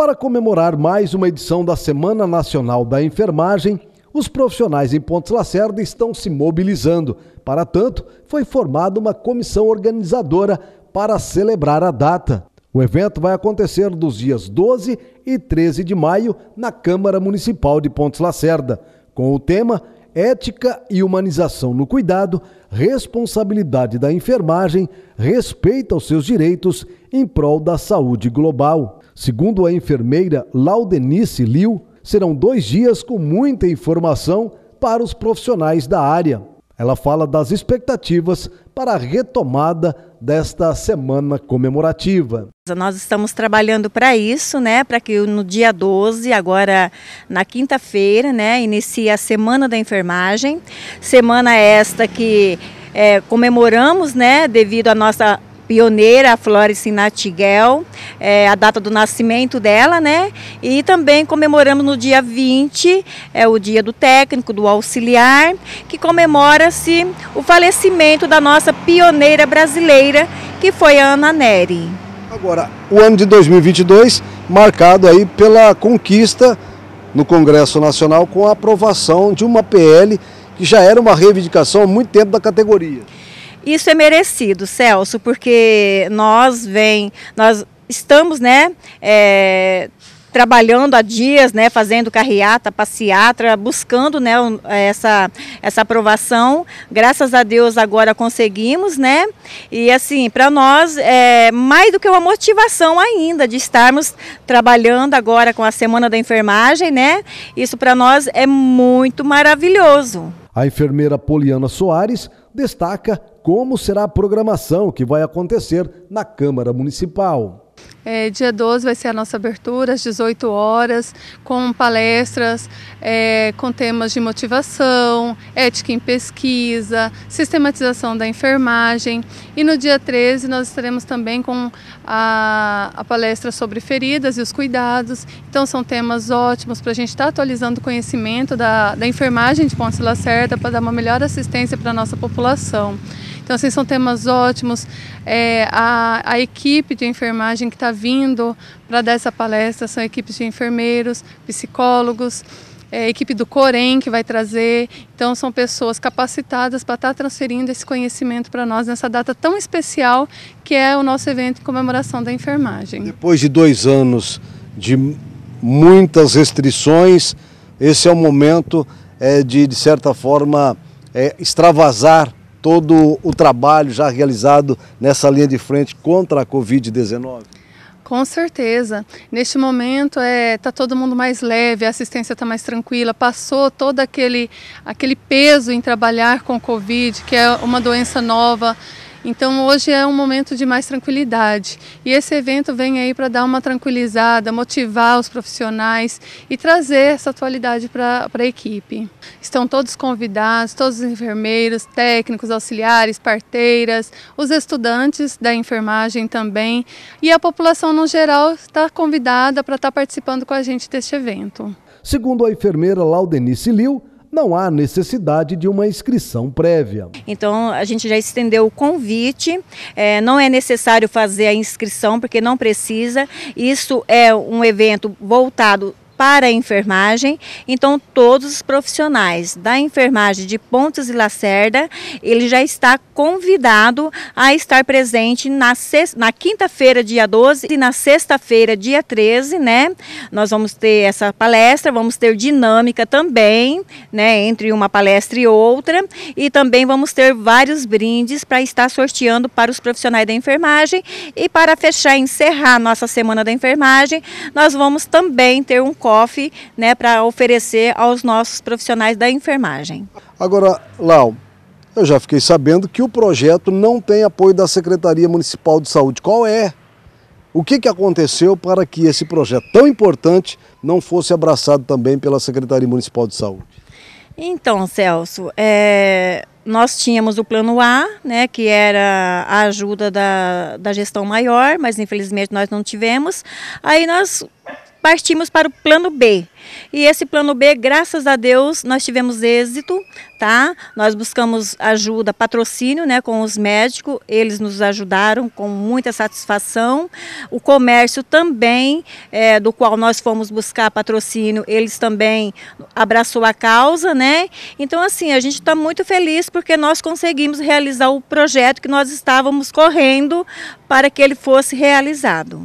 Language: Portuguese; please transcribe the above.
Para comemorar mais uma edição da Semana Nacional da Enfermagem, os profissionais em Pontes Lacerda estão se mobilizando. Para tanto, foi formada uma comissão organizadora para celebrar a data. O evento vai acontecer dos dias 12 e 13 de maio na Câmara Municipal de Pontes Lacerda, com o tema Ética e Humanização no Cuidado, Responsabilidade da Enfermagem, Respeito aos seus direitos em prol da saúde global. Segundo a enfermeira Laudenice Liu, serão dois dias com muita informação para os profissionais da área. Ela fala das expectativas para a retomada desta semana comemorativa. Nós estamos trabalhando para isso, né? Para que no dia 12, agora na quinta-feira, né, inicie a Semana da Enfermagem. Semana esta que é, comemoramos, né, devido à nossa pioneira, a Flores Nightingale, é, a data do nascimento dela, né? E também comemoramos no dia 20, é o dia do técnico, do auxiliar, que comemora-se o falecimento da nossa pioneira brasileira, que foi a Ana Neri. Agora, o ano de 2022 marcado aí pela conquista no Congresso Nacional com a aprovação de uma PL que já era uma reivindicação há muito tempo da categoria. Isso é merecido, Celso, porque nós vem, nós estamos, né, é, trabalhando há dias, né, fazendo carreata, passeatra, buscando, né, essa, essa aprovação. Graças a Deus agora conseguimos, né? E assim, para nós é mais do que uma motivação ainda de estarmos trabalhando agora com a Semana da Enfermagem, né? Isso para nós é muito maravilhoso. A enfermeira Poliana Soares destaca como será a programação que vai acontecer na Câmara Municipal. É, dia 12 vai ser a nossa abertura, às 18 horas, com palestras é, com temas de motivação, ética em pesquisa, sistematização da enfermagem. E no dia 13 nós estaremos também com a, a palestra sobre feridas e os cuidados. Então são temas ótimos para a gente estar tá atualizando o conhecimento da, da enfermagem de Ponte Lacerda para dar uma melhor assistência para a nossa população. Então, assim, são temas ótimos. É, a, a equipe de enfermagem que está vindo para dar essa palestra são equipes de enfermeiros, psicólogos, é, equipe do Corém que vai trazer. Então, são pessoas capacitadas para estar tá transferindo esse conhecimento para nós nessa data tão especial que é o nosso evento de comemoração da enfermagem. Depois de dois anos de muitas restrições, esse é o momento é, de, de certa forma, é, extravasar todo o trabalho já realizado nessa linha de frente contra a Covid-19? Com certeza. Neste momento está é, tá todo mundo mais leve, a assistência está mais tranquila, passou todo aquele, aquele peso em trabalhar com Covid, que é uma doença nova, então hoje é um momento de mais tranquilidade e esse evento vem aí para dar uma tranquilizada, motivar os profissionais e trazer essa atualidade para a equipe. Estão todos convidados, todos os enfermeiros, técnicos, auxiliares, parteiras, os estudantes da enfermagem também e a população no geral está convidada para estar tá participando com a gente deste evento. Segundo a enfermeira Laudenice Liu, não há necessidade de uma inscrição prévia. Então, a gente já estendeu o convite, é, não é necessário fazer a inscrição, porque não precisa. Isso é um evento voltado para a enfermagem. Então, todos os profissionais da enfermagem de Pontes e Lacerda, ele já está convidado a estar presente na, na quinta-feira, dia 12, e na sexta-feira, dia 13, né? Nós vamos ter essa palestra, vamos ter dinâmica também, né? Entre uma palestra e outra. E também vamos ter vários brindes para estar sorteando para os profissionais da enfermagem. E para fechar, encerrar nossa Semana da Enfermagem, nós vamos também ter um COF, né, para oferecer aos nossos profissionais da enfermagem. Agora, Lau, eu já fiquei sabendo que o projeto não tem apoio da Secretaria Municipal de Saúde. Qual é? O que, que aconteceu para que esse projeto tão importante não fosse abraçado também pela Secretaria Municipal de Saúde? Então, Celso, é, nós tínhamos o plano A, né, que era a ajuda da, da gestão maior, mas infelizmente nós não tivemos. Aí nós partimos para o plano B. E esse plano B, graças a Deus, nós tivemos êxito, tá? Nós buscamos ajuda, patrocínio, né, com os médicos, eles nos ajudaram com muita satisfação. O comércio também, é, do qual nós fomos buscar patrocínio, eles também abraçou a causa, né? Então, assim, a gente está muito feliz porque nós conseguimos realizar o projeto que nós estávamos correndo para que ele fosse realizado.